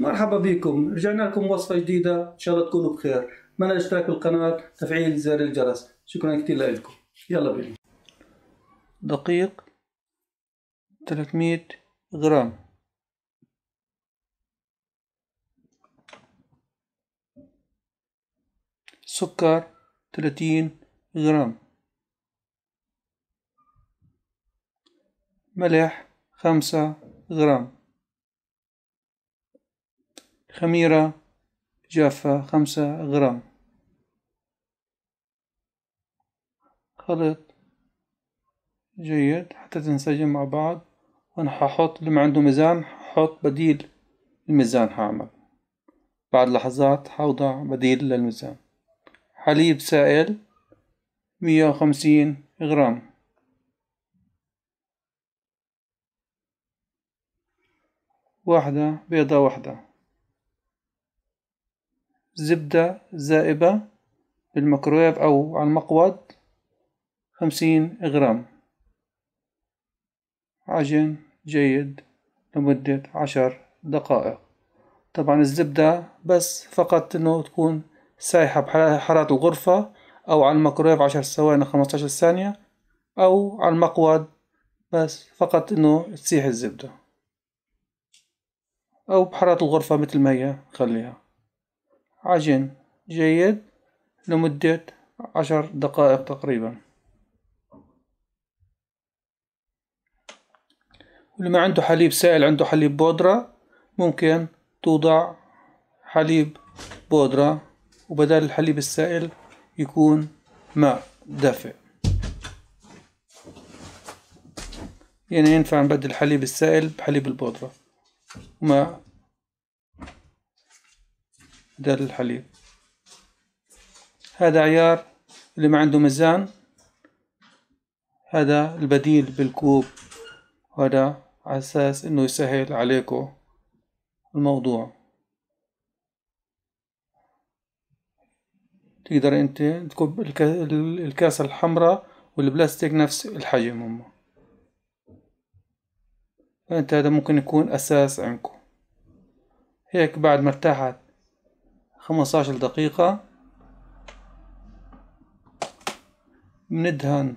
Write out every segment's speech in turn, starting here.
مرحبا بكم رجعنا لكم وصفة جديدة إن شاء الله تكونوا بخير من الاشتراك بالقناة تفعيل زر الجرس شكرا كثير لكم يلا بينا دقيق 300 غرام سكر 30 غرام ملح 5 غرام خميرة جافة خمسة غرام خلط جيد حتى تنسجم مع بعض وانا ححط اللي ما عنده ميزان ححط بديل الميزان هعمل بعد لحظات حوضع بديل للميزان حليب سائل مية وخمسين غرام واحدة بيضة واحدة زبدة زائبة بالميكرويف أو على المقود خمسين غرام عجن جيد لمدة عشر دقائق طبعا الزبدة بس فقط انه تكون سايحة بحرارة الغرفة او على الميكرويف عشر ثواني خمسة عشر ثانية او على المقود بس فقط انه تسيح الزبدة او بحرارة الغرفة مثل ما هي خليها عجن جيد لمدة عشر دقائق تقريبا ولما ما عنده حليب سائل عنده حليب بودرة ممكن توضع حليب بودرة وبدل الحليب السائل يكون ماء دافئ يعني ينفع نبدل الحليب السائل بحليب البودرة وماء دار الحليب هذا عيار اللي ما عنده ميزان هذا البديل بالكوب وهذا على اساس انه يسهل عليكم الموضوع تقدر انت تكب الكاسة الحمراء والبلاستيك نفس الحجم هم فانت هذا ممكن يكون اساس عندكم هيك بعد ما ارتاحت 15 دقيقة بندهن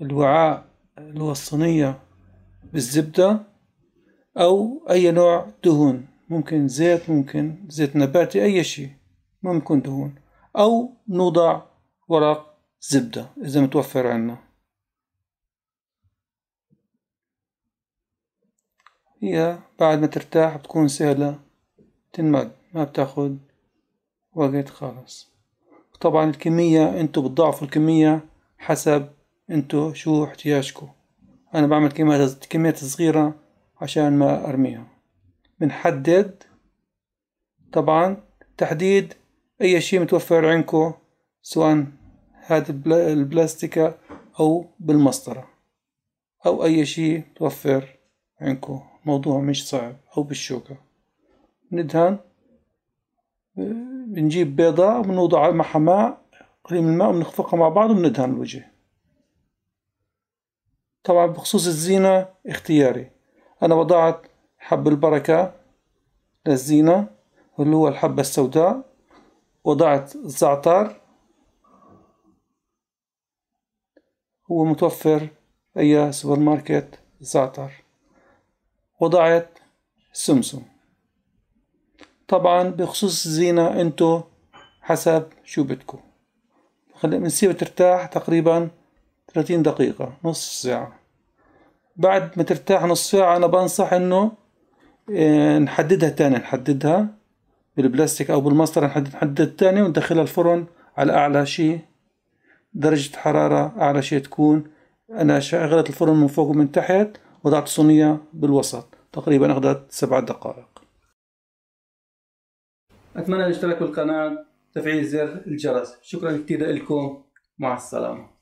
الوعاء اللي هو الصينية بالزبدة أو أي نوع دهون ممكن زيت ممكن زيت نباتي أي شيء ممكن دهون أو نوضع ورق زبدة إذا متوفر عنا هي بعد ما ترتاح بتكون سهلة تنمد ما بتاخد وجد خالص طبعا الكمية انتو بتضاعفوا الكمية حسب انتو شو احتياجكو انا بعمل كميات صغيرة عشان ما ارميها بنحدد طبعا تحديد اي شيء متوفر عندكو سواء هاد البلاستيكة او بالمسطرة او اي شيء متوفر عندكو موضوع مش صعب او بالشوكة ندهن بنجيب بيضة بنوضع معها ماء قليل من الماء وبنخفقها مع بعض وبندهن الوجه طبعا بخصوص الزينة اختياري أنا وضعت حب البركة للزينة واللي هو الحبة السوداء وضعت الزعتر هو متوفر أي سوبر ماركت زعتر وضعت السمسم طبعا بخصوص الزينة انتو حسب شو بدكو خلي بنسيبها ترتاح تقريبا 30 دقيقة نص ساعة بعد ما ترتاح نص ساعة أنا بنصح إنه آه، نحددها تاني نحددها بالبلاستيك أو بالمسطرة نحدد نحددها تاني وندخلها الفرن على أعلى شيء درجة حرارة أعلى شيء تكون أنا شغلت الفرن من فوق ومن تحت وضعت صينية بالوسط تقريبا أخذت سبع دقائق أتمنى الاشتراك بالقناة تفعيل زر الجرس شكرا كثير لكم مع السلامة